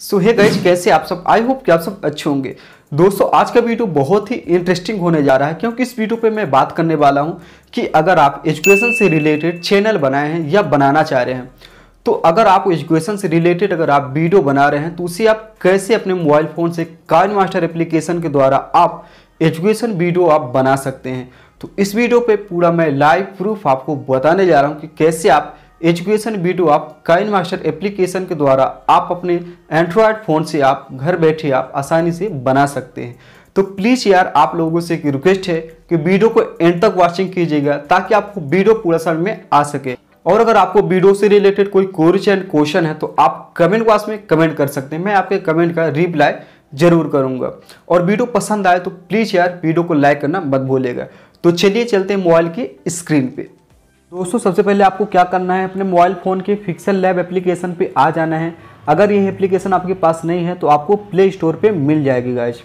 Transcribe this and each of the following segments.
सो hey guys कैसे आप सब आई होप कि आप सब अच्छे होंगे दोस्तों आज का वीडियो बहुत ही इंटरेस्टिंग होने जा रहा है क्योंकि इस वीडियो पे मैं बात करने वाला हूँ कि अगर आप एजुकेशन से रिलेटेड चैनल बनाए हैं या बनाना चाह रहे हैं तो अगर आप एजुकेशन से रिलेटेड अगर आप वीडियो बना रहे हैं तो उसे आप कैसे अपने मोबाइल फ़ोन से कार्ड मास्टर एप्लीकेशन के द्वारा आप एजुकेशन वीडियो आप बना सकते हैं तो इस वीडियो पर पूरा मैं लाइव प्रूफ आपको बताने जा रहा हूँ कि कैसे आप एजुकेशन वीडियो आप काइन मास्टर एप्लीकेशन के द्वारा आप अपने एंड्रॉयड फ़ोन से आप घर बैठे आप आसानी से बना सकते हैं तो प्लीज़ यार आप लोगों से एक रिक्वेस्ट है कि वीडियो को एंड तक वॉचिंग कीजिएगा ताकि आपको वीडियो पूरा समझ में आ सके और अगर आपको वीडियो से रिलेटेड कोई कोरिज एंड क्वेश्चन है तो आप कमेंट बॉक्स में कमेंट कर सकते हैं मैं आपके कमेंट का रिप्लाई जरूर करूंगा और वीडियो पसंद आए तो प्लीज़ यार वीडियो को लाइक करना मत भूलेगा तो चलिए चलते हैं मोबाइल की स्क्रीन पर दोस्तों सबसे पहले आपको क्या करना है अपने मोबाइल फ़ोन के फिक्सल लैब एप्लीकेशन पे आ जाना है अगर ये एप्लीकेशन आपके पास नहीं है तो आपको प्ले स्टोर पे मिल जाएगी गाइज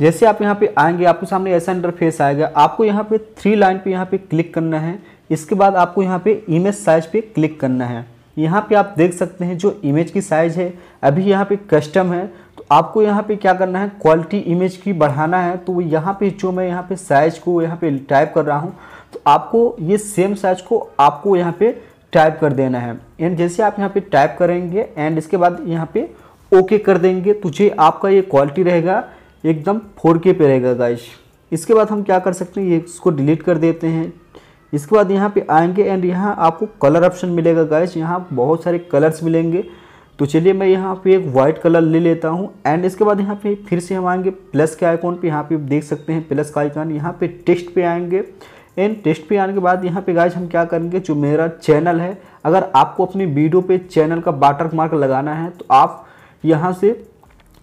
जैसे आप यहाँ पे आएंगे आपके सामने ऐसा इंटरफेस आएगा आपको यहाँ पे थ्री लाइन पे यहाँ पे क्लिक करना है इसके बाद आपको यहाँ पे इमेज साइज पे क्लिक करना है यहाँ पे आप देख सकते हैं जो इमेज की साइज़ है अभी यहाँ पे कस्टम है तो आपको यहाँ पे क्या करना है क्वालिटी इमेज की बढ़ाना है तो यहाँ पे जो मैं यहाँ पे साइज़ को यहाँ पे टाइप कर रहा हूँ तो आपको ये सेम साइज को आपको यहाँ पे टाइप कर देना है एंड जैसे आप यहाँ पे टाइप करेंगे एंड इसके बाद यहाँ पे ओके कर देंगे तो जो आपका ये क्वालिटी रहेगा एकदम फोर के पे रहेगा गाइश इसके बाद हम क्या कर सकते हैं ये इसको डिलीट कर देते हैं इसके बाद यहाँ पे आएंगे एंड यहाँ आपको कलर ऑप्शन मिलेगा गाइस यहाँ बहुत सारे कलर्स मिलेंगे तो चलिए मैं यहाँ पे एक वाइट कलर ले लेता हूँ एंड इसके बाद यहाँ पे फिर से हम आएंगे प्लस के आइकॉन पे यहाँ पे देख सकते हैं प्लस का आइकॉन यहाँ पे टेक्स्ट पे आएंगे एंड टेस्ट पे आने के बाद यहाँ पे गाइज हम क्या करेंगे जो मेरा चैनल है अगर आपको अपनी वीडियो पे चैनल का वाटर मार्क लगाना है तो आप यहाँ से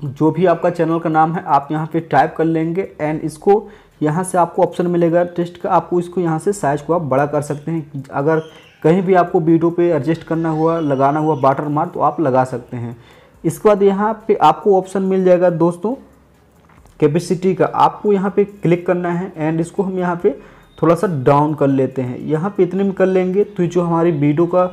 जो भी आपका चैनल का नाम है आप यहाँ पे टाइप कर लेंगे एंड इसको यहाँ से आपको ऑप्शन मिलेगा टेस्ट का आपको इसको यहाँ से साइज को आप बड़ा कर सकते हैं अगर कहीं भी आपको वीडियो पे एडजस्ट करना हुआ लगाना हुआ वाटर मार्क तो आप लगा सकते हैं इसके बाद यहाँ पे आपको ऑप्शन मिल जाएगा दोस्तों कैपेसिटी का आपको यहाँ पे क्लिक करना है एंड इसको हम यहाँ पे थोड़ा सा डाउन कर लेते हैं यहाँ पे इतने में कर लेंगे तो जो हमारी वीडियो का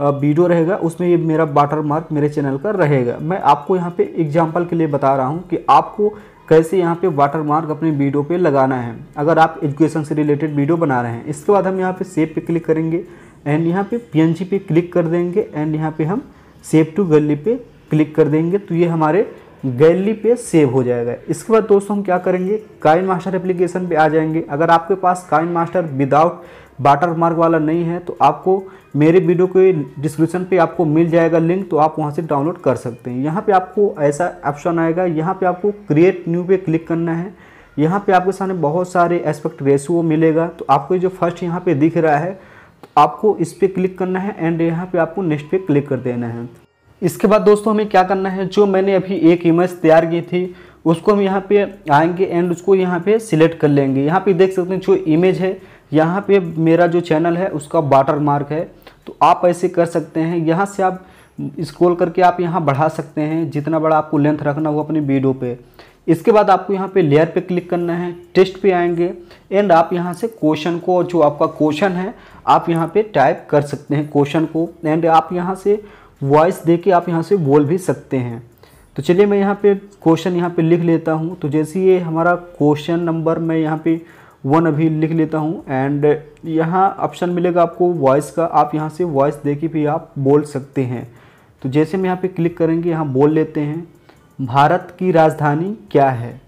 वीडियो रहेगा उसमें ये मेरा वाटर मार्क मेरे चैनल का रहेगा मैं आपको यहाँ पे एग्जांपल के लिए बता रहा हूँ कि आपको कैसे यहाँ पे वाटर मार्क अपने वीडियो पे लगाना है अगर आप एजुकेशन से रिलेटेड वीडियो बना रहे हैं इसके बाद हम यहाँ पे सेव पे क्लिक करेंगे एंड यहाँ पे पी पे क्लिक कर देंगे एंड यहाँ पे हम सेव टू गली पे क्लिक कर देंगे तो ये हमारे गैलरी पे सेव हो जाएगा इसके बाद दोस्तों हम क्या करेंगे काइन मास्टर एप्लीकेशन पे आ जाएंगे अगर आपके पास KineMaster without watermark वाला नहीं है तो आपको मेरे वीडियो के डिस्क्रिप्शन पे आपको मिल जाएगा लिंक तो आप वहाँ से डाउनलोड कर सकते हैं यहाँ पे आपको ऐसा ऑप्शन आएगा यहाँ पे आपको क्रिएट न्यू पे क्लिक करना है यहाँ पे आपके सामने बहुत सारे एस्पेक्ट रेशियो मिलेगा तो आपको जो फर्स्ट यहाँ पे दिख रहा है तो आपको इस पर क्लिक करना है एंड यहाँ पे आपको नेक्स्ट पे क्लिक कर देना है इसके बाद दोस्तों हमें क्या करना है जो मैंने अभी एक इमेज तैयार की थी उसको हम यहाँ पे आएंगे एंड उसको यहाँ पे सिलेक्ट कर लेंगे यहाँ पे देख सकते हैं जो इमेज है यहाँ पे मेरा जो चैनल है उसका वाटर मार्क है तो आप ऐसे कर सकते हैं यहाँ से आप स्क्रॉल करके आप यहाँ बढ़ा सकते हैं जितना बड़ा आपको लेंथ रखना हो अपने वीडियो पे इसके बाद आपको यहाँ पे लेयर पे क्लिक करना है टेस्ट पे आएंगे एंड आप यहाँ से क्वेश्चन को जो आपका क्वेश्चन है आप यहाँ पे टाइप कर सकते हैं क्वेश्चन को एंड आप यहाँ से वॉइस दे के आप यहाँ से बोल भी सकते हैं तो चलिए मैं यहाँ पे क्वेश्चन यहाँ पे लिख लेता हूँ तो जैसे ये हमारा क्वेश्चन नंबर मैं यहाँ पे वन अभी लिख लेता हूँ एंड यहाँ ऑप्शन मिलेगा आपको वॉइस का आप यहाँ से वॉइस दे के भी आप बोल सकते हैं तो जैसे हम यहाँ पे क्लिक करेंगे यहाँ बोल लेते हैं भारत की राजधानी क्या है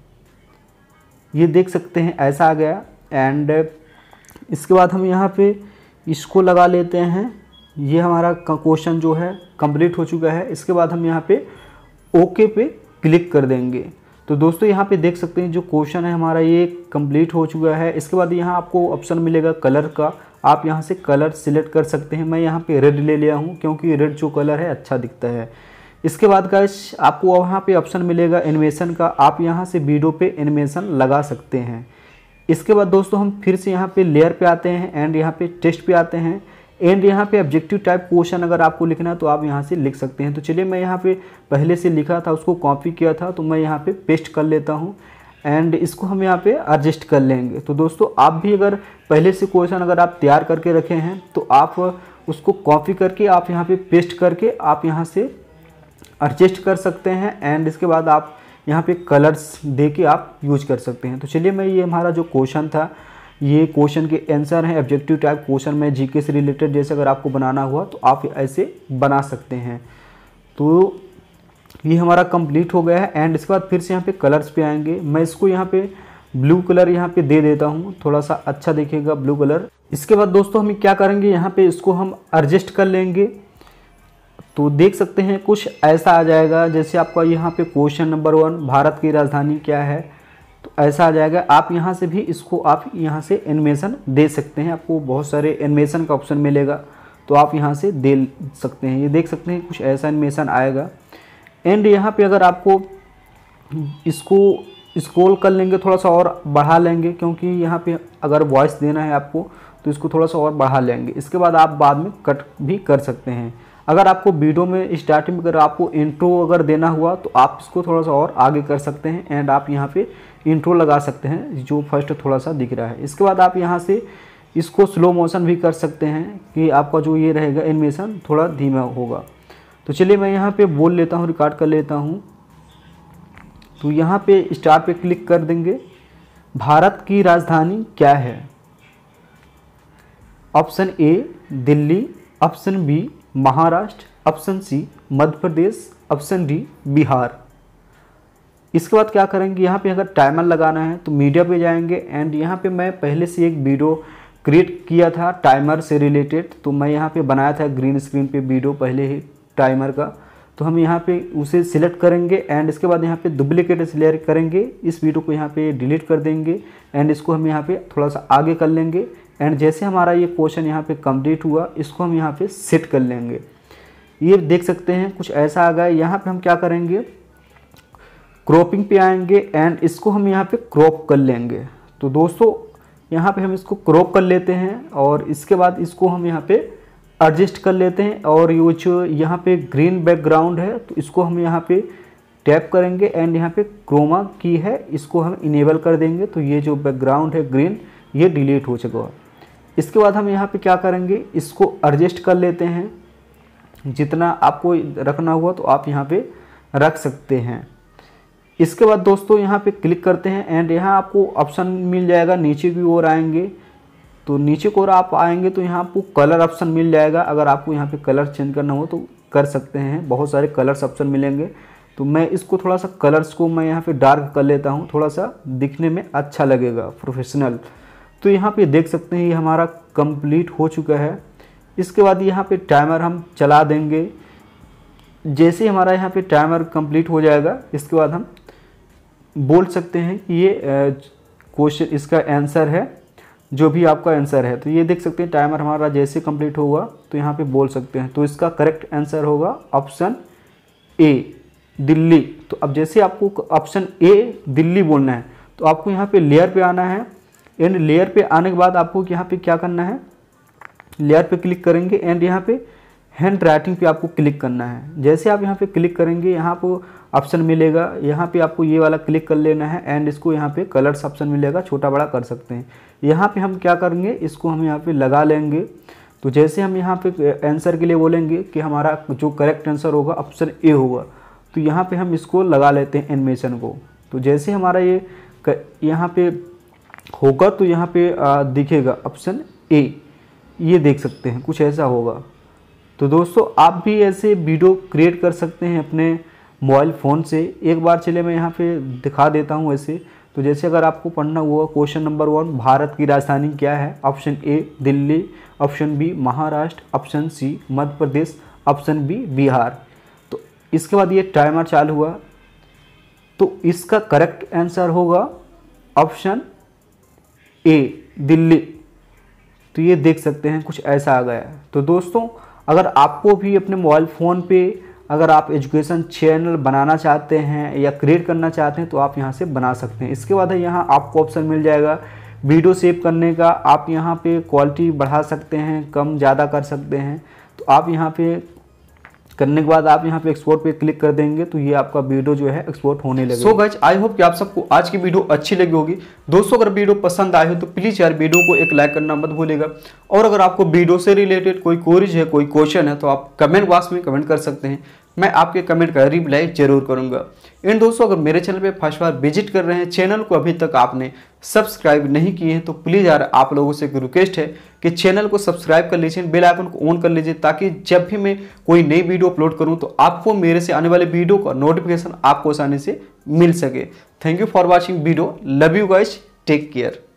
ये देख सकते हैं ऐसा आ गया एंड इसके बाद हम यहाँ पर इसको लगा लेते हैं ये हमारा क्वेश्चन जो है कंप्लीट हो चुका है इसके बाद हम यहाँ पे ओके पे क्लिक कर देंगे तो दोस्तों यहाँ पे देख सकते हैं जो क्वेश्चन है हमारा ये कंप्लीट हो चुका है इसके बाद यहाँ आपको ऑप्शन मिलेगा कलर का आप यहाँ से कलर सिलेक्ट कर सकते हैं मैं यहाँ पे रेड ले लिया हूँ क्योंकि रेड जो कलर है अच्छा दिखता है इसके बाद का आपको वहाँ पर ऑप्शन मिलेगा एनिमेशन का आप यहाँ से वीडियो पे एनिमेशन लगा सकते हैं इसके बाद दोस्तों हम फिर से यहाँ पर लेयर पर आते हैं एंड यहाँ पर टेस्ट पर आते हैं एंड यहाँ पे ऑब्जेक्टिव टाइप क्वेश्चन अगर आपको लिखना है तो आप यहाँ से लिख सकते हैं तो चलिए मैं यहाँ पे पहले से लिखा था उसको कॉपी किया था तो मैं यहाँ पे पेस्ट कर लेता हूँ एंड इसको हम यहाँ पे एडजस्ट कर लेंगे तो दोस्तों आप भी अगर पहले से क्वेश्चन अगर आप तैयार करके रखे हैं तो आप उसको कॉपी करके आप यहाँ पे पेस्ट करके आप यहाँ से एडजस्ट कर सकते हैं एंड इसके बाद आप यहाँ पर कलर्स दे के आप यूज कर सकते हैं तो चलिए मैं ये हमारा जो क्वेश्चन था ये क्वेश्चन के आंसर हैं ऑब्जेक्टिव टाइप क्वेश्चन में जीके से रिलेटेड जैसे अगर आपको बनाना हुआ तो आप ऐसे बना सकते हैं तो ये हमारा कंप्लीट हो गया है एंड इसके बाद फिर से यहाँ पे कलर्स पे आएंगे मैं इसको यहाँ पे ब्लू कलर यहाँ पे दे देता हूँ थोड़ा सा अच्छा देखेगा ब्लू कलर इसके बाद दोस्तों हम क्या करेंगे यहाँ पे इसको हम एडजस्ट कर लेंगे तो देख सकते हैं कुछ ऐसा आ जाएगा जैसे आपका यहाँ पे क्वेश्चन नंबर वन भारत की राजधानी क्या है ऐसा आ जाएगा आप यहाँ से भी इसको आप यहाँ से एनिमेशन दे सकते हैं आपको बहुत सारे एनिमेशन का ऑप्शन मिलेगा तो आप यहाँ से दे सकते हैं ये देख सकते हैं कुछ ऐसा एनिमेशन आएगा एंड यहाँ पे अगर आपको इसको स्क्रोल कर लेंगे थोड़ा सा और बढ़ा लेंगे क्योंकि यहाँ पे अगर वॉइस देना है आपको तो इसको थोड़ा सा और बढ़ा लेंगे इसके बाद आप बाद में कट भी कर सकते हैं अगर आपको वीडियो में स्टार्टिंग में अगर आपको इंट्रो अगर देना हुआ तो आप इसको थोड़ा सा और आगे कर सकते हैं एंड आप यहाँ पर इंट्रो लगा सकते हैं जो फर्स्ट थोड़ा सा दिख रहा है इसके बाद आप यहाँ से इसको स्लो मोशन भी कर सकते हैं कि आपका जो ये रहेगा एनिमेशन थोड़ा धीमा होगा तो चलिए मैं यहाँ पे बोल लेता हूँ रिकॉर्ड कर लेता हूँ तो यहाँ पे स्टार पे क्लिक कर देंगे भारत की राजधानी क्या है option A Delhi option B Maharashtra option C Madhya Pradesh option D Bihar इसके बाद क्या करेंगे यहाँ पे अगर टाइमर लगाना है तो मीडिया पे जाएंगे एंड यहाँ पे मैं पहले से एक वीडियो क्रिएट किया था टाइमर से रिलेटेड तो मैं यहाँ पे बनाया था ग्रीन स्क्रीन पे वीडियो पहले ही टाइमर का तो हम यहाँ पे उसे सिलेक्ट करेंगे एंड इसके बाद यहाँ पे डुप्लीकेट सिलेयर करेंगे इस वीडियो को यहाँ पर डिलीट कर देंगे एंड इसको हम यहाँ पर थोड़ा सा आगे कर लेंगे एंड जैसे हमारा ये क्वेश्चन यहाँ पर कम्प्लीट हुआ इसको हम यहाँ पर सेट कर लेंगे ये देख सकते हैं कुछ ऐसा आ गया यहाँ पर हम क्या करेंगे क्रॉपिंग पे आएंगे एंड इसको हम यहाँ पे क्रॉप कर लेंगे तो दोस्तों यहाँ पे हम इसको क्रॉप कर लेते हैं और इसके बाद इसको हम यहाँ पे एडजस्ट कर लेते हैं और ये जो यहाँ पे ग्रीन बैकग्राउंड है तो इसको हम यहाँ पे टैप करेंगे एंड यहाँ पे क्रोमा की है इसको हम इनेबल कर देंगे तो ये जो बैकग्राउंड है ग्रीन ये डिलीट हो चुका इसके बाद हम यहाँ पर क्या करेंगे इसको एडजस्ट कर लेते हैं जितना आपको रखना हुआ तो आप यहाँ पर रख सकते हैं इसके बाद दोस्तों यहाँ पे क्लिक करते हैं एंड यहाँ आपको ऑप्शन मिल जाएगा नीचे की ओर आएंगे तो नीचे की ओर आप आएंगे तो यहाँ आपको कलर ऑप्शन मिल जाएगा अगर आपको यहाँ पे कलर चेंज करना हो तो कर सकते हैं बहुत सारे कलर्स ऑप्शन मिलेंगे तो मैं इसको थोड़ा सा कलर्स को मैं यहाँ पर डार्क कर लेता हूँ थोड़ा सा दिखने में अच्छा लगेगा प्रोफेशनल तो यहाँ पर देख सकते हैं ये हमारा कम्प्लीट हो चुका है इसके बाद यहाँ पर टाइमर हम चला देंगे जैसे ही हमारा यहाँ पे टाइमर कंप्लीट हो जाएगा इसके बाद हम बोल सकते हैं कि ये क्वेश्चन इसका आंसर है जो भी आपका आंसर है तो ये देख सकते हैं टाइमर हमारा जैसे कंप्लीट होगा तो यहाँ पे बोल सकते हैं तो इसका करेक्ट आंसर होगा ऑप्शन ए दिल्ली तो अब जैसे आपको ऑप्शन ए दिल्ली बोलना है तो आपको यहाँ पे लेयर पे आना है एंड लेयर पे आने के बाद आपको यहाँ पे क्या करना है लेयर पे क्लिक करेंगे एंड यहाँ पर हैंड राइटिंग पे आपको क्लिक करना है जैसे आप यहाँ पे क्लिक करेंगे यहाँ पर ऑप्शन मिलेगा यहाँ पे आपको ये वाला क्लिक कर लेना है एंड इसको यहाँ पे कलर्स ऑप्शन मिलेगा छोटा बड़ा कर सकते हैं यहाँ पे हम क्या करेंगे इसको हम यहाँ पे लगा लेंगे तो जैसे हम यहाँ पे आंसर के लिए बोलेंगे कि हमारा जो करेक्ट आंसर होगा ऑप्शन ए होगा तो यहाँ पर हम इसको लगा लेते हैं एनिमेशन को तो जैसे हमारा ये यहाँ पर होगा तो यहाँ पर दिखेगा ऑप्शन ए ये देख सकते हैं कुछ ऐसा होगा तो दोस्तों आप भी ऐसे वीडियो क्रिएट कर सकते हैं अपने मोबाइल फ़ोन से एक बार चले मैं यहाँ पे दिखा देता हूँ ऐसे तो जैसे अगर आपको पढ़ना हुआ क्वेश्चन नंबर वन भारत की राजधानी क्या है option A Delhi option B Maharashtra option C Madhya Pradesh option B Bihar तो इसके बाद ये टाइमर चालू हुआ तो इसका करेक्ट आंसर होगा ऑप्शन ए दिल्ली तो ये देख सकते हैं कुछ ऐसा आ गया है तो दोस्तों अगर आपको भी अपने मोबाइल फ़ोन पे अगर आप एजुकेशन चैनल बनाना चाहते हैं या क्रिएट करना चाहते हैं तो आप यहाँ से बना सकते हैं इसके बाद है यहाँ आपको ऑप्शन मिल जाएगा वीडियो सेव करने का आप यहाँ पे क्वालिटी बढ़ा सकते हैं कम ज़्यादा कर सकते हैं तो आप यहाँ पे करने के बाद आप यहाँ पे एक्सपोर्ट पे क्लिक कर देंगे तो ये आपका वीडियो जो है एक्सपोर्ट होने लगेगा सो गज आई होप कि आप सबको आज की वीडियो अच्छी लगी होगी दोस्तों अगर वीडियो पसंद आए हो तो प्लीज़ यार वीडियो को एक लाइक करना मत भूलेगा और अगर आपको वीडियो से रिलेटेड कोई कोरिज है कोई क्वेश्चन है तो आप कमेंट बॉक्स में कमेंट कर सकते हैं मैं आपके कमेंट का रिप्लाई जरूर करूँगा इन दोस्तों अगर मेरे चैनल पे फर्स्ट बार विजिट कर रहे हैं चैनल को अभी तक आपने सब्सक्राइब नहीं किए हैं तो प्लीज़ यार आप लोगों से एक रिक्वेस्ट है कि चैनल को सब्सक्राइब कर लीजिए बेल आइकन को ऑन कर लीजिए ताकि जब भी मैं कोई नई वीडियो अपलोड करूँ तो आपको मेरे से आने वाले वीडियो का नोटिफिकेशन आपको आसानी से मिल सके thank you for watching video love you guys take care